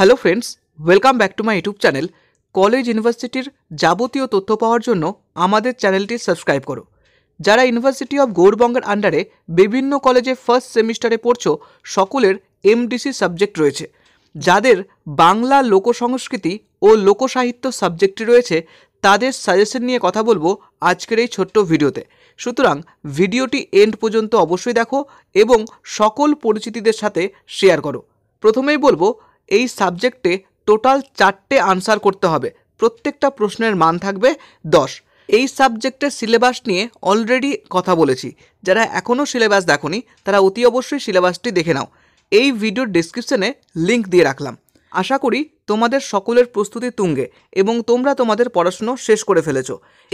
hello friends welcome back to my YouTube channel college ইউনিভার্সিটির যাবতীয় তথ্য পাওয়ার জন্য আমাদের চ্যানেলটি সাবস্ক্রাইব করো যারা ইউনিভার্সিটি অফ গৌরবঙ্গের আন্ডারে বিভিন্ন কলেজে ফার্স্ট সেমিস্টারে পড়ছো সকলের এমডিসি সাবজেক্ট রয়েছে যাদের বাংলা লোকসংস্কৃতি ও লোকসাহিত্য সাবজেক্টটি রয়েছে তাদের সাজেশন নিয়ে কথা বলবো আজকের এই ছোট্ট ভিডিওতে সুতরাং ভিডিওটি এন্ড পর্যন্ত অবশ্যই দেখো এবং সকল পরিচিতিদের সাথে শেয়ার করো প্রথমেই বলবো এই সাবজেক্টে টোটাল চারটে আনসার করতে হবে প্রত্যেকটা প্রশ্নের মান থাকবে দশ এই সাবজেক্টের সিলেবাস নিয়ে অলরেডি কথা বলেছি যারা এখনও সিলেবাস দেখনি তারা অতি অবশ্যই সিলেবাসটি দেখে নাও এই ভিডিওর ডিসক্রিপশানে লিঙ্ক দিয়ে রাখলাম আশা করি তোমাদের সকলের প্রস্তুতি তুঙ্গে এবং তোমরা তোমাদের পড়াশুনো শেষ করে ফেলেছ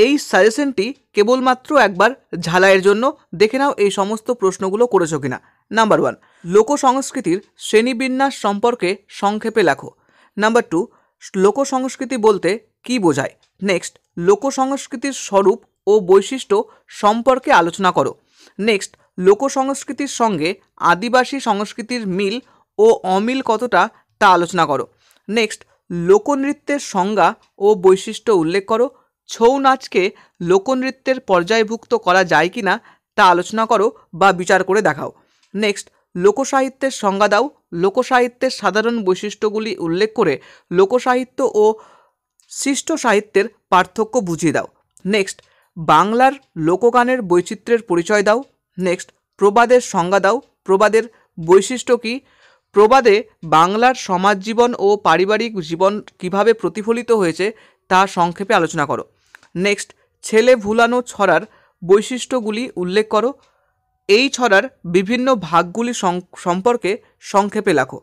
এই সাজেশনটি কেবলমাত্র একবার ঝালাইয়ের জন্য দেখে নাও এই সমস্ত প্রশ্নগুলো করেছো কিনা নাম্বার ওয়ান লোকসংস্কৃতির শ্রেণীবিন্যাস সম্পর্কে সংক্ষেপে লেখো নাম্বার টু লোকসংস্কৃতি বলতে কি বোঝায় নেক্সট লোকসংস্কৃতির স্বরূপ ও বৈশিষ্ট্য সম্পর্কে আলোচনা করো নেক্সট লোকসংস্কৃতির সঙ্গে আদিবাসী সংস্কৃতির মিল ও অমিল কতটা তা আলোচনা করো নেক্সট লোকনৃত্যের সংজ্ঞা ও বৈশিষ্ট্য উল্লেখ করো ছৌ নাচকে লোকনৃত্যের পর্যায়ভুক্ত করা যায় কি না তা আলোচনা করো বা বিচার করে দেখাও নেক্সট লোকসাহিত্যের সংজ্ঞা দাও লোকসাহিত্যের সাধারণ বৈশিষ্ট্যগুলি উল্লেখ করে লোকসাহিত্য ও সৃষ্ট সাহিত্যের পার্থক্য বুঝিয়ে দাও নেক্সট বাংলার লোকগানের বৈচিত্র্যের পরিচয় দাও নেক্সট প্রবাদের সংজ্ঞা দাও প্রবাদের বৈশিষ্ট্য কী প্রবাদে বাংলার সমাজ জীবন ও পারিবারিক জীবন কিভাবে প্রতিফলিত হয়েছে তা সংক্ষেপে আলোচনা করো নেক্সট ছেলে ভুলানো ছড়ার বৈশিষ্ট্যগুলি উল্লেখ করো এই ছড়ার বিভিন্ন ভাগগুলি সম্পর্কে সংক্ষেপে লেখো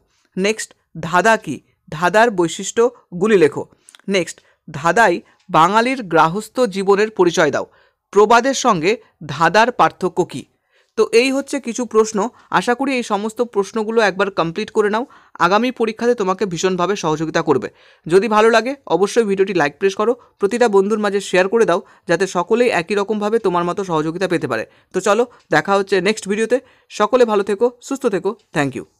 নেক্সট ধাদা কি ধাদার বৈশিষ্ট্যগুলি লেখো নেক্সট ধাদাই বাঙালির গ্রাহস্থ জীবনের পরিচয় দাও প্রবাদের সঙ্গে ধাদার পার্থক্য কী তো এই হচ্ছে কিছু প্রশ্ন আশা করি এই সমস্ত প্রশ্নগুলো একবার কমপ্লিট করে নাও আগামী পরীক্ষাতে তোমাকে ভীষণভাবে সহযোগিতা করবে যদি ভালো লাগে অবশ্যই ভিডিওটি লাইক প্রেস করো প্রতিটা বন্ধুর মাঝে শেয়ার করে দাও যাতে সকলেই একই রকমভাবে তোমার মতো সহযোগিতা পেতে পারে তো চলো দেখা হচ্ছে নেক্সট ভিডিওতে সকলে ভালো থেকো সুস্থ থেকো থ্যাংক ইউ